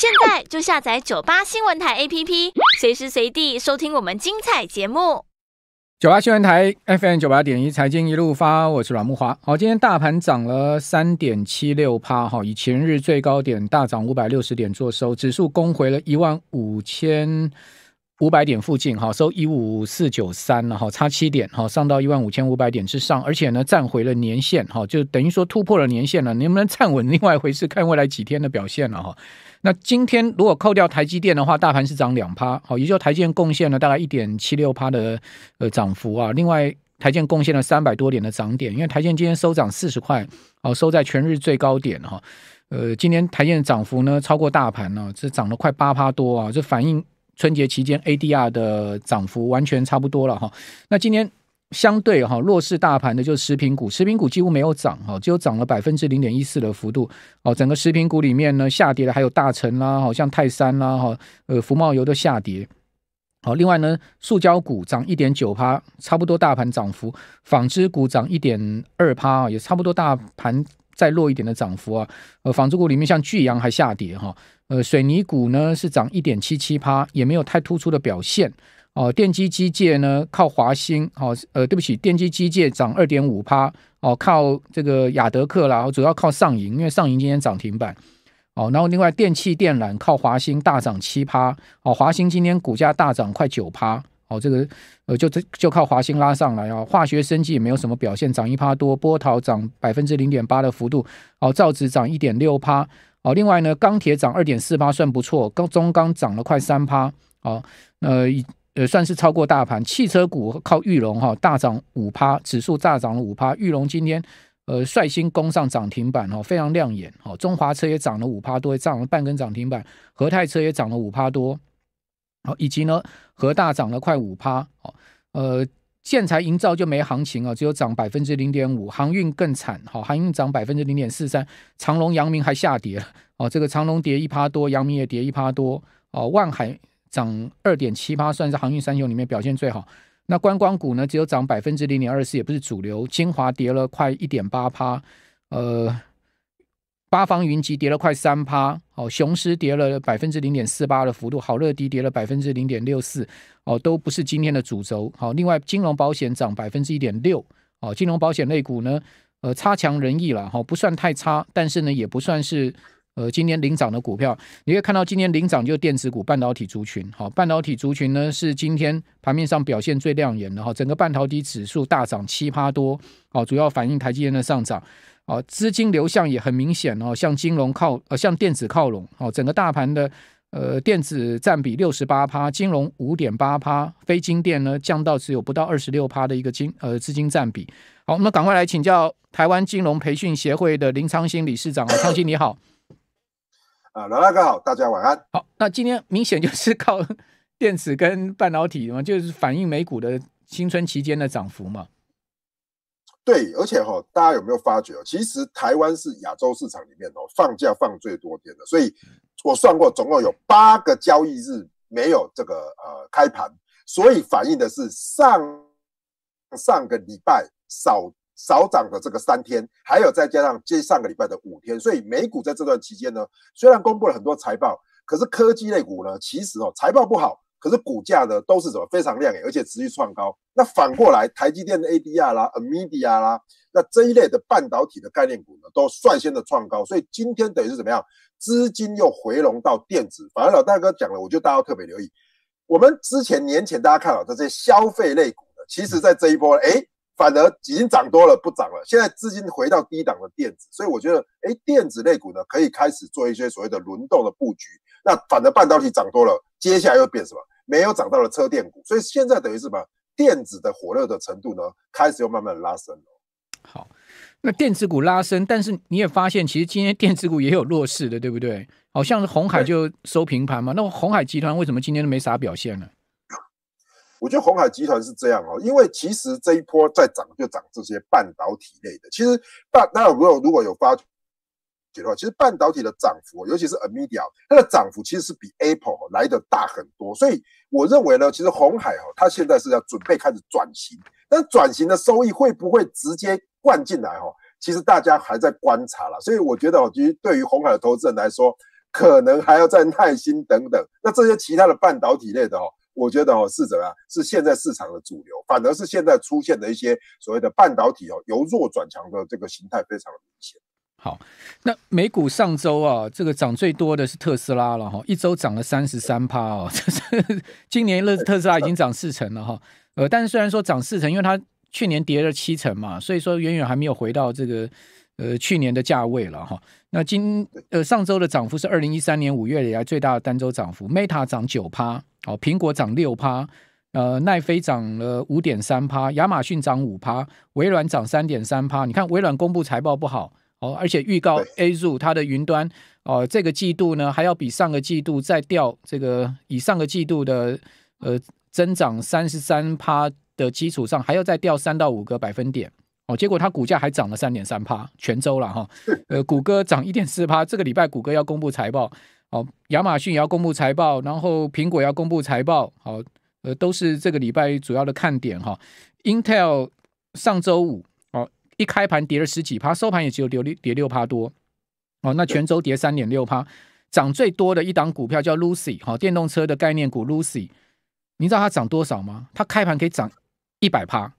现在就下载九八新闻台 APP，随时随地收听我们精彩节目。九八新闻台 FM 九八点一，财经一路发，我是阮木华。好，今天大盘涨了三点七六八，哈，以前日最高点大涨五百六十点做收，指数攻回了一万五千五百点附近，哈，收一五四九三了，哈，差七点，哈，上到一万五千五百点之上，而且呢，站回了年线，哈，就等于说突破了年线了，能不能站稳，另外一回事，看未来几天的表现了，哈。那今天如果扣掉台积电的话，大盘是涨两趴，好，也就台建贡献了大概一点七六趴的呃涨幅啊。另外，台建贡献了三百多点的涨点，因为台建今天收涨四十块，好，收在全日最高点哈。呃，今天台建的涨幅呢超过大盘呢，这涨了快八趴多啊，这反映春节期间 ADR 的涨幅完全差不多了哈。那今天。相对哈弱势大盘的，就是食品股，食品股几乎没有涨哈，只有涨了百分之零点一四的幅度哦。整个食品股里面呢，下跌的还有大成啦，好像泰山啦哈，呃，福茂油都下跌。好，另外呢，塑胶股涨一点九趴，差不多大盘涨幅；纺织股涨一点二趴，也差不多大盘再弱一点的涨幅啊。呃，纺织股里面像巨阳还下跌哈，呃，水泥股呢是涨一点七七趴，也没有太突出的表现。哦，电机机械呢，靠华兴。好，呃，对不起，电机机械涨二点五趴。哦，靠这个雅德克啦，主要靠上银，因为上银今天涨停板。哦，然后另外电器电缆靠华兴大涨七趴。哦，华兴今天股价大涨快九趴。哦，这个呃就这就靠华兴拉上来啊。化学生级也没有什么表现，涨一趴多。波涛涨百分之零点八的幅度。哦，造纸涨一点六趴。哦，另外呢，钢铁涨二点四趴，算不错。钢中钢涨了快三趴。哦，呃。呃，算是超过大盘。汽车股靠玉龙哈大涨五趴，指数大涨了五趴。玉龙今天呃率先攻上涨停板哦，非常亮眼哦。中华车也涨了五趴多，涨了半根涨停板。和泰车也涨了五趴多，哦，以及呢和大涨了快五趴哦。呃，建材营造就没行情啊，只有涨百分之零点五。航运更惨，好，航运涨百分之零点四三。长隆、阳明还下跌了哦，这个长隆跌一趴多，阳明也跌一趴多哦。万海。涨二点七八，算是航运三雄里面表现最好。那观光股呢，只有涨百分之零点二四，也不是主流。精华跌了快一点八趴，呃，八方云集跌了快三趴，哦，雄狮跌了百分之零点四八的幅度，好乐迪跌了百分之零点六四。哦，都不是今天的主轴。好，另外金融保险涨百分之一点六。哦，金融保险类股呢，呃，差强人意了，哈，不算太差，但是呢，也不算是。呃，今年领涨的股票，你会看到今年领涨就电子股、半导体族群。好，半导体族群呢是今天盘面上表现最亮眼的哈。整个半导体指数大涨七趴多，哦，主要反映台积电的上涨。哦，资金流向也很明显哦，向金融靠，呃，向电子靠拢。哦，整个大盘的呃电子占比六十八趴，金融五点八趴，非金电呢降到只有不到二十六趴的一个金呃资金占比。好，我们赶快来请教台湾金融培训协会的林昌兴理事长啊，昌兴你好。啊，老大哥好，大家晚安。好，那今天明显就是靠 电池跟半导体嘛，就是反映美股的新春期间的涨幅嘛。对，而且哈，大家有没有发觉，其实台湾是亚洲市场里面哦放假放最多天的，所以我算过，总共有八个交易日没有这个呃开盘，所以反映的是上上个礼拜少。少涨的这个三天，还有再加上接上个礼拜的五天，所以美股在这段期间呢，虽然公布了很多财报，可是科技类股呢，其实哦财报不好，可是股价呢都是怎么非常亮眼，而且持续创高。那反过来，台积电的 ADR 啦、AMD i a 啦，那这一类的半导体的概念股呢，都率先的创高。所以今天等于是怎么样，资金又回笼到电子。反而老大哥讲了，我就得大家特别留意，我们之前年前大家看到的这些消费类股呢，其实，在这一波哎。反而已经涨多了，不涨了。现在资金回到低档的电子，所以我觉得，哎，电子类股呢，可以开始做一些所谓的轮动的布局。那反而半导体涨多了，接下来又变什么？没有涨到了车电股，所以现在等于是什么？电子的火热的程度呢，开始又慢慢拉升了。好，那电子股拉升，但是你也发现，其实今天电子股也有弱势的，对不对？好像是红海就收平盘嘛。那红海集团为什么今天都没啥表现呢？我觉得红海集团是这样哦，因为其实这一波在涨就涨这些半导体类的。其实半大家有没有如果有发觉，其实半导体的涨幅，尤其是 a m i i a 它的涨幅其实是比 Apple 来的大很多。所以我认为呢，其实红海哈，它现在是要准备开始转型。但转型的收益会不会直接灌进来哈？其实大家还在观察了。所以我觉得，其实对于红海的投资人来说，可能还要再耐心等等。那这些其他的半导体类的哦。我觉得哦，是怎么样？是现在市场的主流，反而是现在出现的一些所谓的半导体哦，由弱转强的这个形态非常的明显。好，那美股上周啊，这个涨最多的是特斯拉了哈，一周涨了三十三趴哦。这是今年了，特斯拉已经涨四成了哈。呃，但是虽然说涨四成，因为它去年跌了七成嘛，所以说远远还没有回到这个呃去年的价位了哈。那今呃上周的涨幅是二零一三年五月以来最大的单周涨幅，Meta 涨九趴。哦，苹果涨六趴，呃，奈飞涨了五点三趴，亚马逊涨五趴，微软涨三点三趴。你看，微软公布财报不好，哦，而且预告 a z u 它的云端，哦，这个季度呢还要比上个季度再掉这个，以上个季度的呃增长三十三趴的基础上，还要再掉三到五个百分点。哦，结果它股价还涨了三点三趴，全州了哈。呃，谷歌涨一点四趴，这个礼拜谷歌要公布财报。好，亚马逊也要公布财报，然后苹果要公布财报。好，呃，都是这个礼拜主要的看点哈。Intel 上周五，哦，一开盘跌了十几趴，收盘也只有跌六跌六趴多。哦，那全周跌三点六趴。涨最多的一档股票叫 Lucy，好，电动车的概念股 Lucy。你知道它涨多少吗？它开盘可以涨一百趴。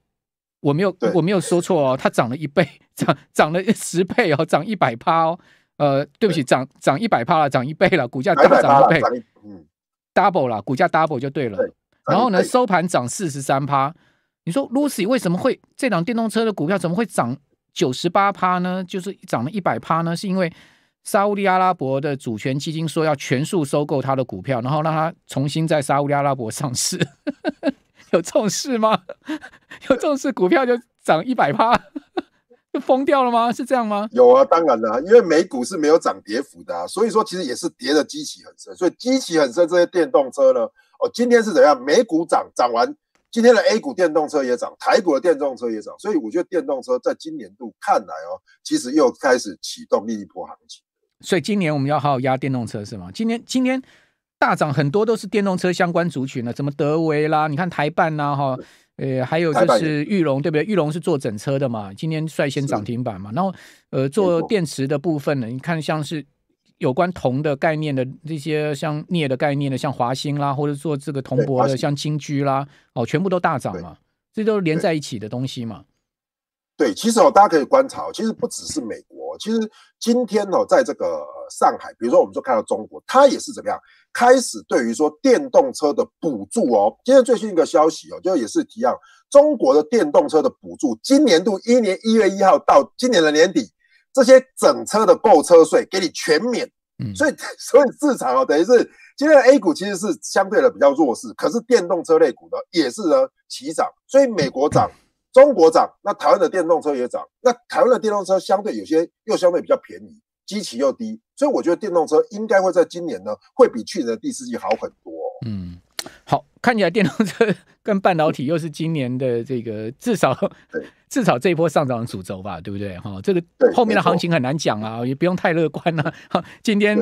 我没有我没有说错哦，它涨了一倍，涨涨了十倍哦，涨一百趴哦。呃，对不起，涨涨一百趴了，涨一倍了，股价大涨一倍，嗯，double 了，股价 double 就对了。然后呢，收盘涨四十三趴。你说 Lucy 为什么会这档电动车的股票怎么会涨九十八趴呢？就是涨了一百趴呢，是因为沙利阿拉伯的主权基金说要全数收购它的股票，然后让它重新在沙利阿拉伯上市。有这种事吗？有这种事，股票就涨一百趴。疯掉了吗？是这样吗？有啊，当然啦，因为美股是没有涨跌幅的啊，所以说其实也是跌的激起很深，所以激起很深，这些电动车呢，哦，今天是怎样？美股涨，涨完，今天的 A 股电动车也涨，台股的电动车也涨，所以我觉得电动车在今年度看来哦，其实又开始启动另一波行情。所以今年我们要好好压电动车是吗？今年今天大涨很多都是电动车相关族群了，什么德维啦，你看台办呐，哈。呃，还有就是玉龙，对不对？玉龙是做整车的嘛，今天率先涨停板嘛。然后，呃，做电池的部分呢，你看像是有关铜的概念的这些，像镍的概念的，像华兴啦，或者做这个铜箔的，像金居啦，哦，全部都大涨嘛，这都是连在一起的东西嘛。对，其实哦，大家可以观察，其实不只是美国，其实今天呢，在这个。上海，比如说，我们就看到中国，它也是怎么样开始对于说电动车的补助哦。今天最新一个消息哦，就也是提啊，中国的电动车的补助，今年度一年一月一号到今年的年底，这些整车的购车税给你全免。嗯，所以 所以市场啊，等于是今天的 A 股其实是相对的比较弱势，可是电动车类股呢也是呢齐涨。所以美国涨，中国涨，那台湾的电动车也涨。那台湾的电动车相对有些又相对比较便宜。基期又低，所以我觉得电动车应该会在今年呢，会比去年的第四季好很多。嗯，好，看起来电动车 跟半导体又是今年的这个至少至少这一波上涨的主轴吧，对不对？哈，这个后面的行情很难讲啊，也不用太乐观啊。今天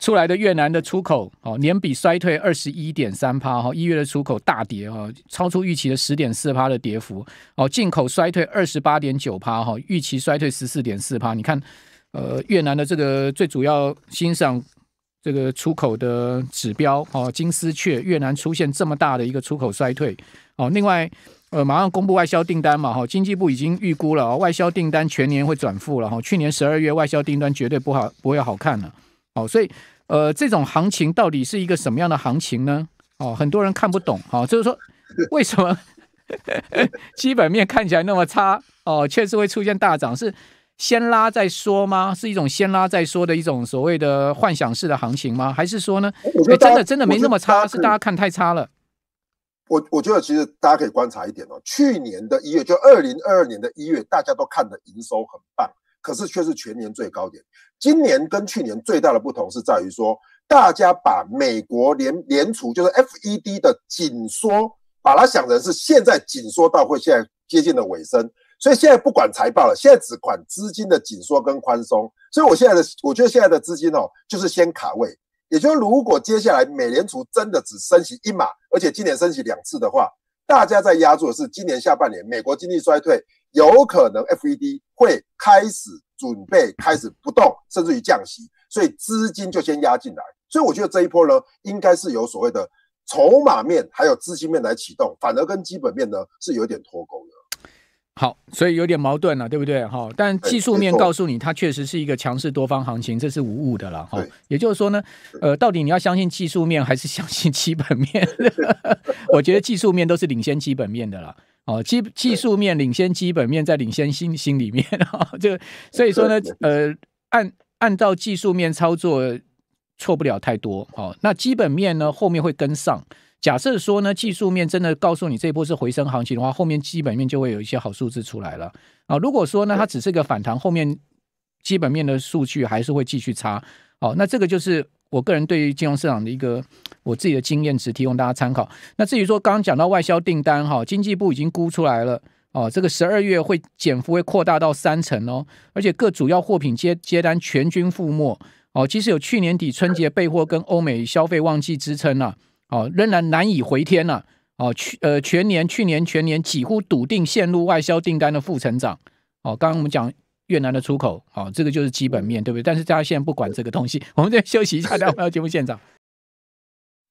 出来的越南的出口哦，年比衰退二十一点三趴哈，一月的出口大跌哦，超出预期的十点四趴的跌幅哦，进口衰退二十八点九趴哈，预期衰退十四点四趴，你看。呃，越南的这个最主要欣赏这个出口的指标哦，金丝雀，越南出现这么大的一个出口衰退哦。另外，呃，马上公布外销订单嘛，哈，经济部已经预估了，外销订单全年会转负了，哈，去年十二月外销订单绝对不好，不会好看了，哦，所以，呃，这种行情到底是一个什么样的行情呢？哦，很多人看不懂，哈，就是说，为什么 基本面看起来那么差，哦，确实会出现大涨是？先拉再说吗？是一种先拉再说的一种所谓的幻想式的行情吗？还是说呢？我得真的真的没那么差，是大家看太差了。我我觉得其实大家可以观察一点哦，去年的一月，就二零二二年的一月，大家都看的营收很棒，可是却是全年最高点。今年跟去年最大的不同是在于说，大家把美国联联储就是 F E D 的紧缩，把它想成是现在紧缩到会现在接近的尾声。所以现在不管财报了，现在只管资金的紧缩跟宽松。所以我现在的我觉得现在的资金哦，就是先卡位。也就如果接下来美联储真的只升息一码，而且今年升息两次的话，大家在压住的是今年下半年美国经济衰退，有可能 FED 会开始准备开始不动，甚至于降息，所以资金就先压进来。所以我觉得这一波呢，应该是有所谓的筹码面还有资金面来启动，反而跟基本面呢是有点脱钩的。好，所以有点矛盾了，对不对？哈，但技术面告诉你，它确实是一个强势多方行情，这是无误的了，哈。也就是说呢，呃，到底你要相信技术面还是相信基本面？我觉得技术面都是领先基本面的啦。哦，基技术面领先基本面，在领先心心里面，哈，就所以说呢，呃，按按照技术面操作，错不了太多，哦。那基本面呢，后面会跟上。假设说呢，技术面真的告诉你这一波是回升行情的话，后面基本面就会有一些好数字出来了啊。如果说呢，它只是个反弹，后面基本面的数据还是会继续差。好，那这个就是我个人对于金融市场的一个我自己的经验值，提供大家参考。那至于说刚刚讲到外销订单哈，经济部已经估出来了哦，这个十二月会减幅会扩大到三成哦，而且各主要货品接接单全军覆没哦，即使有去年底春节备货跟欧美消费旺季支撑呢。哦，仍然难以回天了。哦，去呃，全年去年全年几乎笃定陷入外销订单的负成长。哦，刚刚我们讲越南的出口，哦，这个就是基本面对不对？但是大家现在不管这个东西，我们再休息一下，待回到节目现场。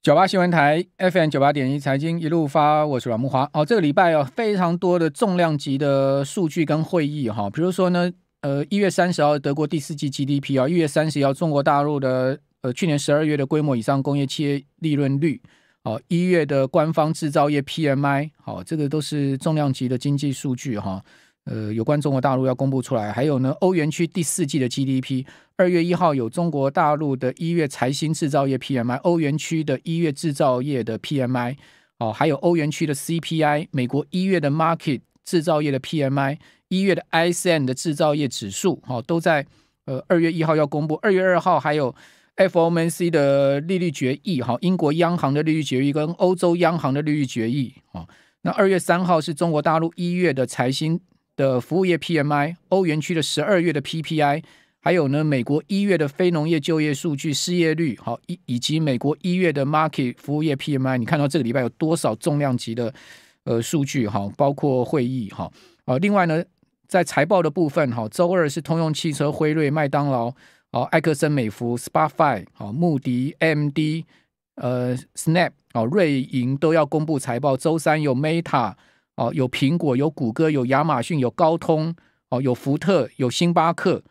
九八新闻台 FM 九八点一财经一路发，我是阮木华。哦，这个礼拜哦，非常多的重量级的数据跟会议哈，比如说呢，呃，一月三十号德国第四季 GDP 啊，一月三十号中国大陆的。呃，去年十二月的规模以上工业企业利润率，哦，一月的官方制造业 PMI，好，这个都是重量级的经济数据哈。呃，有关中国大陆要公布出来，还有呢，欧元区第四季的 GDP，二月一号有中国大陆的一月财新制造业 PMI，欧元区的一月制造业的 PMI，哦，还有欧元区的 CPI，美国一月的 Market 制造业的 PMI，一月的 ISM 的制造业指数，哦，都在呃二月一号要公布，二月二号还有。FOMC 的利率决议哈，英国央行的利率决议跟欧洲央行的利率决议啊。那二月三号是中国大陆一月的财新的服务业 PMI，欧元区的十二月的 PPI，还有呢美国一月的非农业就业数据、失业率好，以以及美国一月的 Market 服务业 PMI。你看到这个礼拜有多少重量级的呃数据哈，包括会议哈啊。另外呢，在财报的部分哈，周二是通用汽车、辉瑞、麦当劳。哦，埃克森美孚、Spotify、哦，穆迪、MD、呃，Snap、哦，瑞银都要公布财报。周三有 Meta、哦，有苹果、有谷歌、有亚马逊、有高通、哦，有福特、有星巴克、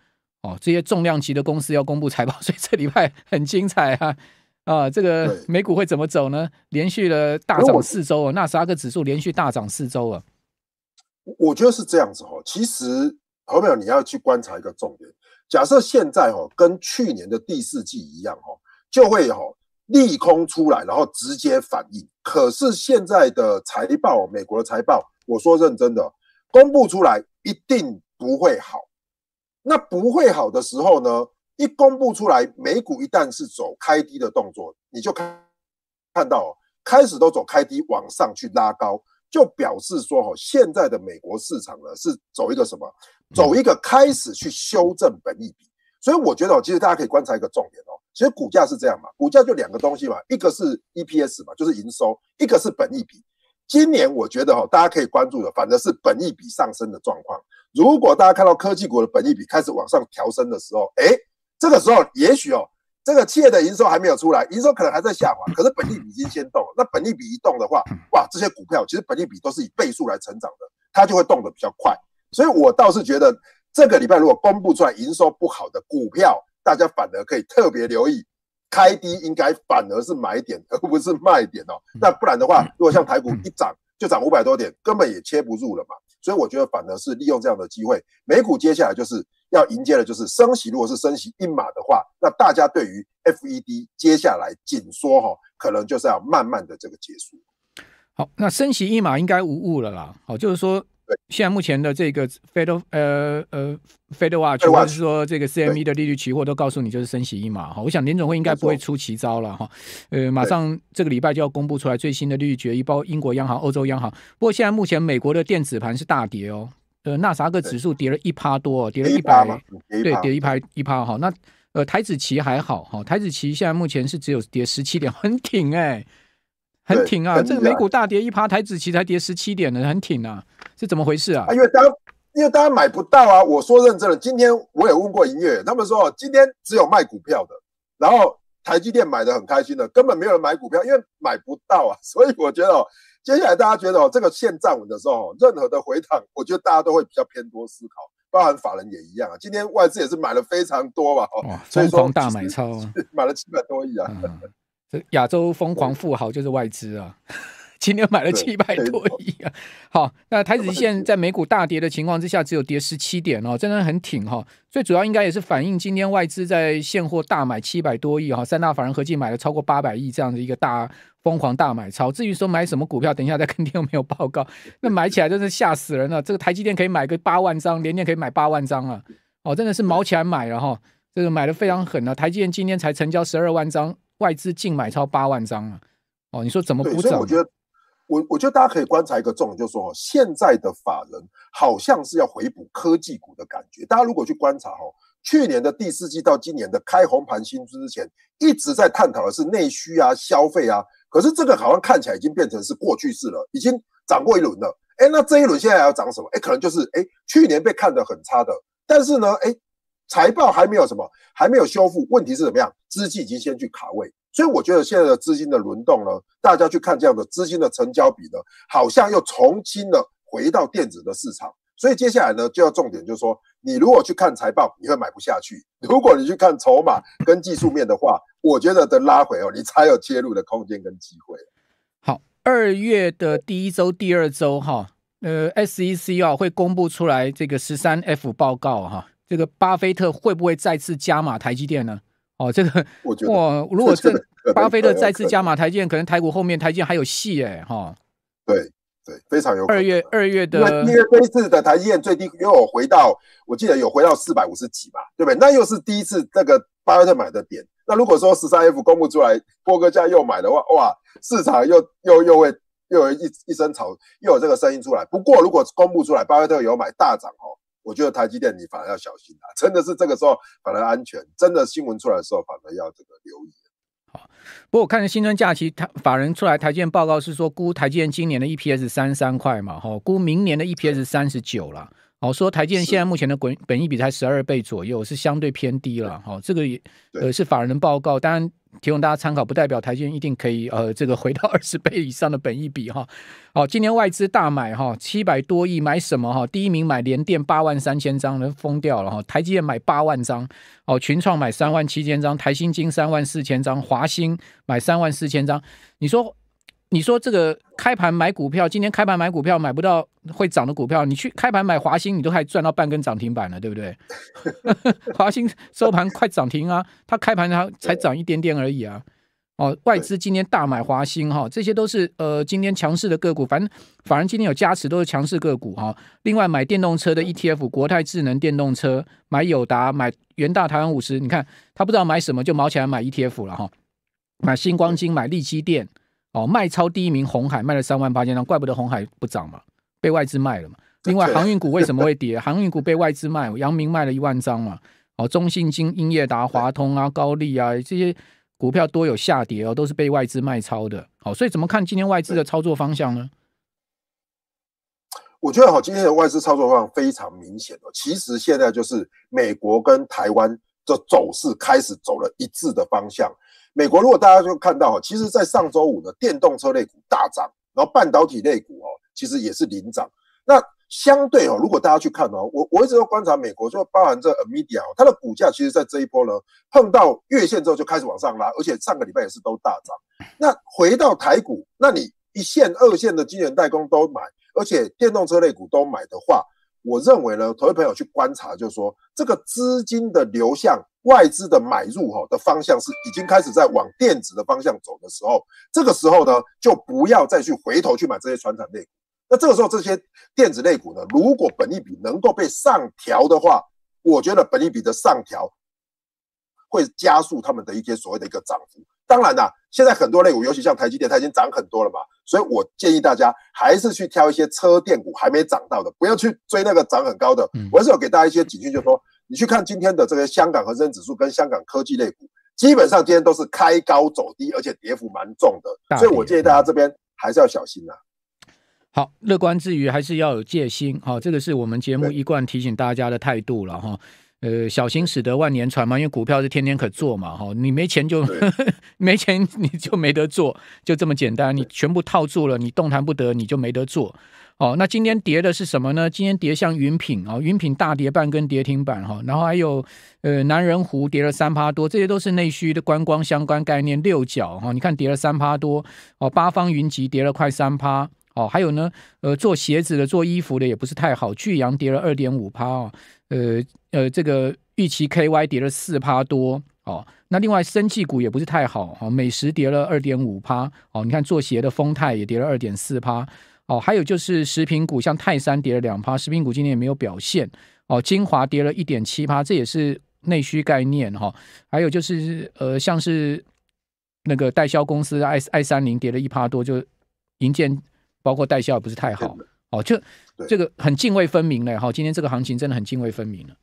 哦，这些重量级的公司要公布财报，所以这礼拜很精彩哈。啊，这个美股会怎么走呢？连续了大涨四周，纳斯达克指数连续大涨四周啊。我我觉得是这样子哈。其实何淼，你要去观察一个重点。假设现在哈跟去年的第四季一样哈，就会哦利空出来，然后直接反应。可是现在的财报，美国的财报，我说认真的，公布出来一定不会好。那不会好的时候呢，一公布出来，美股一旦是走开低的动作，你就看看到开始都走开低，往上去拉高。就表示说哈，现在的美国市场呢是走一个什么？走一个开始去修正本益比。所以我觉得哦，其实大家可以观察一个重点哦。其实股价是这样嘛，股价就两个东西嘛，一个是 EPS 嘛，就是营收；一个是本益比。今年我觉得哈，大家可以关注的反而是本益比上升的状况。如果大家看到科技股的本益比开始往上调升的时候，哎，这个时候也许哦。这个企业的营收还没有出来，营收可能还在下滑，可是本地比已经先动了。那本地比一动的话，哇，这些股票其实本地比都是以倍数来成长的，它就会动得比较快。所以我倒是觉得，这个礼拜如果公布出来营收不好的股票，大家反而可以特别留意，开低应该反而是买点，而不是卖点哦。那不然的话，如果像台股一涨就涨五百多点，根本也切不住了嘛。所以我觉得反而是利用这样的机会，美股接下来就是要迎接的，就是升息。如果是升息一码的话，那大家对于 FED 接下来紧缩哈，可能就是要慢慢的这个结束。好，那升息一码应该无误了啦。好，就是说。现在目前的这个 Fed 呃呃 Fed Watch 或是说这个 CME 的利率期货都告诉你就是升息一码哈，我想林总会应该不会出奇招了哈。呃，马上这个礼拜就要公布出来最新的利率决议，包括英国央行、欧洲央行。不过现在目前美国的电子盘是大跌哦，呃纳啥格指数跌了一趴多，跌了一百，对，跌一趴一趴哈。那呃台子期还好哈，台子期现在目前是只有跌十七点，很挺哎。很挺啊，这个美股大跌，一趴台指期才跌十七点呢，很挺啊，是怎么回事啊？啊，因为大因为大家买不到啊。我说认真了，今天我也问过业员，他们说今天只有卖股票的，然后台积电买的很开心的，根本没有人买股票，因为买不到啊。所以我觉得哦，接下来大家觉得哦，这个线站稳的时候，任何的回档，我觉得大家都会比较偏多思考，包含法人也一样啊。今天外资也是买了非常多吧？哦，疯狂大买超，买了七百多亿啊。亚洲疯狂富豪就是外资啊，今天买了七百多亿啊。好，那台子现在美股大跌的情况之下，只有跌十七点哦，真的很挺哈。最主要应该也是反映今天外资在现货大买七百多亿哈，三大法人合计买了超过八百亿这样的一个大疯狂大买超。至于说买什么股票，等一下再跟今有没有报告。那买起来真是吓死人了。这个台积电可以买个八万张，连电可以买八万张啊。哦，真的是毛钱买了哈，这个买的非常狠啊！台积电今天才成交十二万张。外资净买超八万张啊！哦，你说怎么补涨？我觉得，我我觉得大家可以观察一个重点，就是说现在的法人好像是要回补科技股的感觉。大家如果去观察哦，去年的第四季到今年的开红盘新之前，一直在探讨的是内需啊、消费啊。可是这个好像看起来已经变成是过去式了，已经涨过一轮了。哎，那这一轮现在要涨什么？哎，可能就是哎，去年被看得很差的，但是呢，哎。财报还没有什么，还没有修复。问题是怎么样？资金已经先去卡位，所以我觉得现在的资金的轮动呢，大家去看这样的资金的成交比呢，好像又重新的回到电子的市场。所以接下来呢，就要重点就是说，你如果去看财报，你会买不下去；如果你去看筹码跟技术面的话，我觉得的拉回哦，你才有切入的空间跟机会。好，二月的第一周、第二周哈，呃，SEC 啊会公布出来这个十三 F 报告哈。这个巴菲特会不会再次加码台积电呢？哦，这个，哇！如果这巴菲特再次加码台积电，可能台股后面台积电还有戏哎！哈，对对，非常有。二月二月的，因为这一次的台积电最低又回到，我记得有回到四百五十几吧，对不对？那又是第一次这个巴菲特买的点。那如果说十三 F 公布出来，波哥家又买的话，哇，市场又又又会又一一声吵，又有这个声音出来。不过如果公布出来，巴菲特有买大涨哦。我觉得台积电你反而要小心啦，真的是这个时候反而安全，真的新闻出来的时候反而要这个留意。好，不过我看新春假期他法人出来台积电报告是说，估台积电今年的 EPS 三三块嘛，哈，估明年的 EPS 三十九了。哦，说台积电现在目前的滚本益比才十二倍左右，是相对偏低了。哦，这个也呃是法人报告，当然提供大家参考，不代表台积电一定可以呃这个回到二十倍以上的本益比哈。好，今年外资大买哈，七百多亿买什么哈？第一名买联电八万三千张，都疯掉了哈。台积电买八万张，哦，群创买三万七千张，台新金三万四千张，华兴买三万四千张，你说。你说这个开盘买股票，今天开盘买股票买不到会涨的股票，你去开盘买华兴，你都还赚到半根涨停板了，对不对？华兴收盘快涨停啊，它开盘它才涨一点点而已啊。哦，外资今天大买华兴哈，这些都是呃今天强势的个股，反正反正今天有加持都是强势个股哈。另外买电动车的 ETF，国泰智能电动车，买友达，买元大台湾五十，你看他不知道买什么就毛起来买 ETF 了哈，买星光金，买利基电。哦，卖超第一名红海卖了三万八千张，怪不得红海不涨嘛，被外资卖了嘛。另外航运股为什么会跌？航运股被外资卖，阳明卖了一万张嘛。哦，中信金、英业达、华通啊、高利啊这些股票多有下跌哦，都是被外资卖超的。好，所以怎么看今天外资的操作方向呢？我觉得好，今天的外资操作方向非常明显哦。其实现在就是美国跟台湾的走势开始走了一致的方向。美国如果大家就看到哈，其实，在上周五的电动车类股大涨，然后半导体类股哦，其实也是领涨。那相对哦，如果大家去看哦，我我一直都观察美国，就包含这 Amidia，它的股价其实，在这一波呢碰到月线之后就开始往上拉，而且上个礼拜也是都大涨。那回到台股，那你一线二线的晶圆代工都买，而且电动车类股都买的话。我认为呢，投资朋友去观察，就是说这个资金的流向、外资的买入哈的方向是已经开始在往电子的方向走的时候，这个时候呢，就不要再去回头去买这些传统类股。那这个时候，这些电子类股呢，如果本益比能够被上调的话，我觉得本益比的上调会加速他们的一些所谓的一个涨幅。当然啦，现在很多类股，尤其像台积电，它已经涨很多了嘛。所以我建议大家还是去挑一些车电股还没涨到的，不要去追那个涨很高的。我还是有给大家一些警讯，就是说你去看今天的这个香港恒生指数跟香港科技类股，基本上今天都是开高走低，而且跌幅蛮重的。所以我建议大家这边还是要小心啊。好，乐观之余还是要有戒心好，这个是我们节目一贯提醒大家的态度了哈。呃，小心驶得万年船嘛，因为股票是天天可做嘛，哈，你没钱就 没钱，你就没得做，就这么简单。你全部套住了，你动弹不得，你就没得做。哦，那今天跌的是什么呢？今天跌像云品啊，云品大跌半跟跌停板哈，然后还有呃南仁湖跌了三趴多，这些都是内需的观光相关概念六角哈，你看跌了三趴多哦，八方云集跌了快三趴。哦，还有呢，呃，做鞋子的、做衣服的也不是太好，巨阳跌了二点五趴哦，呃呃，这个玉期 KY 跌了四趴多哦。那另外，生气股也不是太好哈，美食跌了二点五趴哦。你看，做鞋的丰泰也跌了二点四趴哦。还有就是食品股，像泰山跌了两趴，食品股今年也没有表现哦。精华跌了一点七趴，这也是内需概念哈。还有就是呃，像是那个代销公司 I I 三零跌了一趴多，就银建。包括代销也不是太好哦，就这个很泾渭分明嘞哈。今天这个行情真的很泾渭分明了。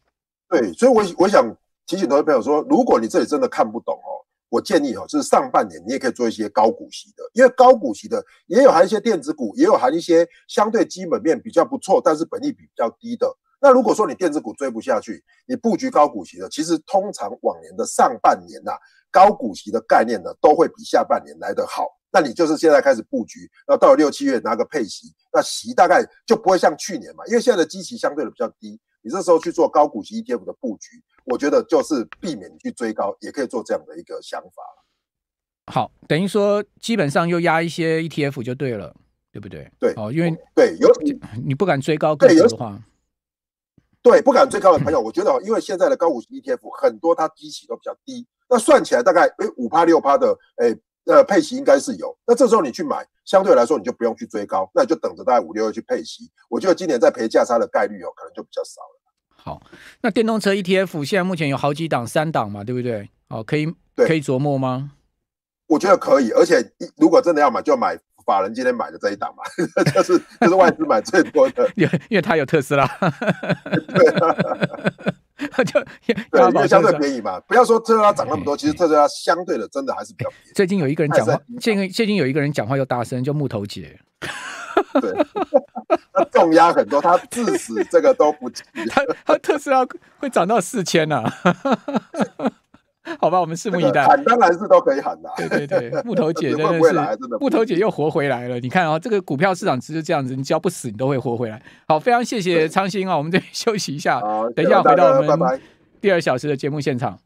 对，所以，我我想提醒投资朋友说，如果你这里真的看不懂哦，我建议哦，就是上半年你也可以做一些高股息的，因为高股息的也有含一些电子股，也有含一些相对基本面比较不错，但是本益比较低的。那如果说你电子股追不下去，你布局高股息的，其实通常往年的上半年呐，高股息的概念呢，都会比下半年来得好。那你就是现在开始布局，那到了六七月拿个配息，那息大概就不会像去年嘛，因为现在的基期相对的比较低，你这时候去做高股息 ETF 的布局，我觉得就是避免去追高，也可以做这样的一个想法。好，等于说基本上又压一些 ETF 就对了，对不对？对哦，因为对有你不敢追高股的话，对不敢追高的朋友，我觉得因为现在的高股息 ETF 很多，它基期都比较低，那算起来大概诶五趴六趴的诶那配息应该是有，那这时候你去买，相对来说你就不用去追高，那你就等着大概五六月去配息。我觉得今年在赔价差的概率哦，可能就比较少了。好，那电动车 ETF 现在目前有好几档，三档嘛，对不对？哦，可以，可以琢磨吗？我觉得可以，而且如果真的要买，就买法人今天买的这一档嘛，就是就是外资买最多的，因为因为它有特斯拉。对。就 因为相对便宜嘛，不要说特斯拉涨那么多，其实特斯拉相对的真的还是比较便宜。最近有一个人讲话，最近最近有一个人讲话又大声，叫木头姐。对，他重压很多，他至 死这个都不急。他特斯拉会涨到四千呐。好吧，我们拭目以待。喊当然是都可以喊的。对对对，木头姐 真的是木头姐又活回来了。你看啊，这个股票市场只是这样子，你只要不死，你都会活回来。好，非常谢谢昌兴啊，我们这边休息一下，等一下回到我们第二小时的节目现场。